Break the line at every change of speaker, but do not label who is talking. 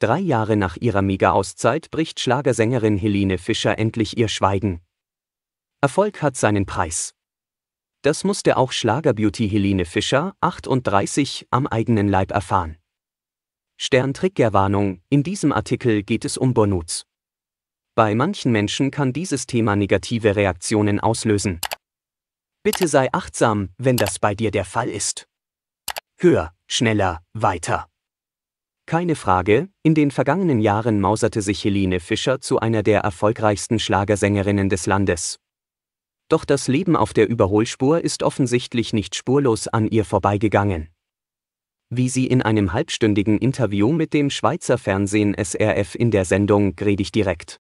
Drei Jahre nach ihrer Mega-Auszeit bricht Schlagersängerin Helene Fischer endlich ihr Schweigen. Erfolg hat seinen Preis. Das musste auch Schlagerbeauty Helene Fischer, 38, am eigenen Leib erfahren. Stern Triggerwarnung, in diesem Artikel geht es um Burnouts. Bei manchen Menschen kann dieses Thema negative Reaktionen auslösen. Bitte sei achtsam, wenn das bei dir der Fall ist. Höher, schneller, weiter. Keine Frage, in den vergangenen Jahren mauserte sich Helene Fischer zu einer der erfolgreichsten Schlagersängerinnen des Landes. Doch das Leben auf der Überholspur ist offensichtlich nicht spurlos an ihr vorbeigegangen. Wie sie in einem halbstündigen Interview mit dem Schweizer Fernsehen SRF in
der Sendung Gredig direkt